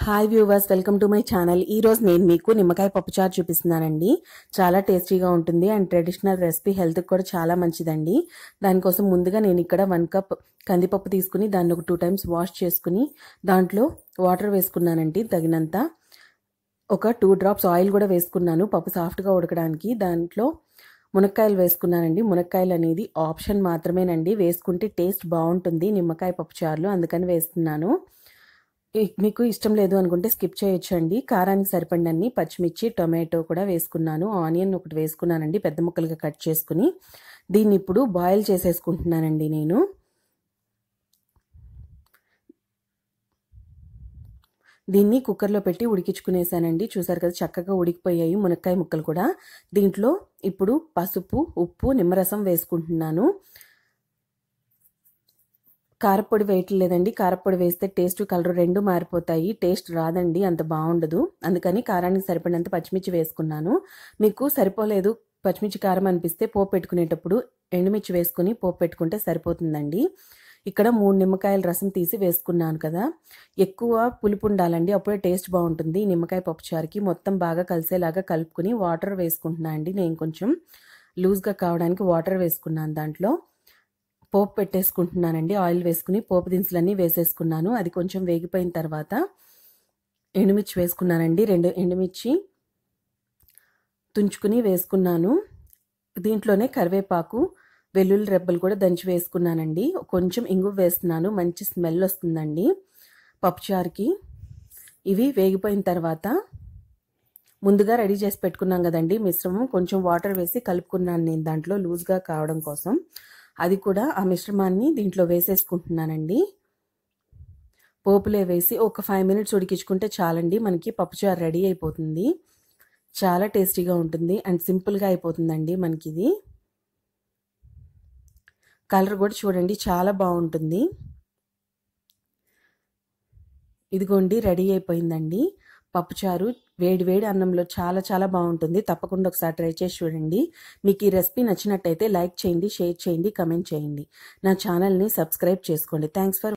hi viewers welcome to my channel ఈరోజు నేను మీకు నిమ్మకాయ పప్పుచారు చూపిస్తున్నానండి చాలా టేస్టీగా ఉంటుంది అండ్ ట్రెడిషనల్ రెసిపీ హెల్త్కి కూడా చాలా మంచిదండి దానికోసం ముందుగా నేను ఇక్కడ వన్ కప్ కందిపప్పు తీసుకుని దాన్ని ఒక టూ టైమ్స్ వాష్ చేసుకుని దాంట్లో వాటర్ వేసుకున్నానండి తగినంత ఒక టూ డ్రాప్స్ ఆయిల్ కూడా వేసుకున్నాను పప్పు సాఫ్ట్గా ఉడకడానికి దాంట్లో మునక్కాయలు వేసుకున్నానండి మునక్కాయలు అనేది ఆప్షన్ మాత్రమేనండి వేసుకుంటే టేస్ట్ బాగుంటుంది నిమ్మకాయ పప్పుచారులు అందుకని వేస్తున్నాను మీకు ఇష్టం లేదు అనుకుంటే స్కిప్ చేయొచ్చండి కారానికి సరిపడినన్ని పచ్చిమిర్చి టొమాటో కూడా వేసుకున్నాను ఆనియన్ ఒకటి వేసుకున్నానండి పెద్ద ముక్కలుగా కట్ చేసుకుని దీన్ని ఇప్పుడు బాయిల్ చేసేసుకుంటున్నానండి నేను దీన్ని కుక్కర్లో పెట్టి ఉడికించుకునేసానండి చూసారు కదా చక్కగా ఉడికిపోయాయి మునక్కాయ ముక్కలు కూడా దీంట్లో ఇప్పుడు పసుపు ఉప్పు నిమ్మరసం వేసుకుంటున్నాను కారపొడి వేయట్లేదండి కారపొడి వేస్తే టేస్ట్ కలర్ రెండు మారిపోతాయి టేస్ట్ రాదండి అంత బాగుండదు అందుకని కారానికి సరిపడినంత పచ్చిమిర్చి వేసుకున్నాను మీకు సరిపోలేదు పచ్చిమిర్చి కారం అనిపిస్తే పోపు పెట్టుకునేటప్పుడు ఎండుమిర్చి వేసుకుని పోపు పెట్టుకుంటే సరిపోతుందండి ఇక్కడ మూడు నిమ్మకాయల రసం తీసి వేసుకున్నాను కదా ఎక్కువ పులుపు ఉండాలండి అప్పుడే టేస్ట్ బాగుంటుంది నిమ్మకాయ పప్పుచారుకి మొత్తం బాగా కలిసేలాగా కలుపుకుని వాటర్ వేసుకుంటున్నా అండి నేను కొంచెం లూజ్గా కావడానికి వాటర్ వేసుకున్నాను దాంట్లో పోపు పెట్టేసుకుంటున్నానండి ఆయిల్ వేసుకుని పోపు దినుసులన్నీ వేసేసుకున్నాను అది కొంచెం వేగిపోయిన తర్వాత ఎండుమిర్చి వేసుకున్నానండి రెండు ఎండుమిర్చి తుంచుకుని వేసుకున్నాను దీంట్లోనే కరివేపాకు వెల్లుల్లి రెబ్బలు కూడా దంచి వేసుకున్నానండి కొంచెం ఇంగు వేస్తున్నాను మంచి స్మెల్ వస్తుందండి పప్పుచారుకి ఇవి వేగిపోయిన తర్వాత ముందుగా రెడీ చేసి పెట్టుకున్నాం కదండి మిశ్రమం కొంచెం వాటర్ వేసి కలుపుకున్నాను నేను దాంట్లో లూజ్గా కావడం కోసం అది కూడా ఆ మిశ్రమాన్ని దీంట్లో వేసేసుకుంటున్నానండి పోపులే వేసి ఒక ఫైవ్ మినిట్స్ ఉడికించుకుంటే చాలండి మనకి పప్పుచారు రెడీ అయిపోతుంది చాలా టేస్టీగా ఉంటుంది అండ్ సింపుల్గా అయిపోతుందండి మనకి ఇది కలర్ కూడా చూడండి చాలా బాగుంటుంది ఇదిగోండి రెడీ అయిపోయిందండి పప్పుచారు వేడివేడి అన్నంలో చాలా చాలా బాగుంటుంది తప్పకుండా ఒకసారి ట్రై చేసి చూడండి మీకు ఈ రెసిపీ నచ్చినట్టయితే లైక్ చేయండి షేర్ చేయండి కమెంట్ చేయండి నా ఛానల్ని సబ్స్క్రైబ్ చేసుకోండి థ్యాంక్స్ ఫర్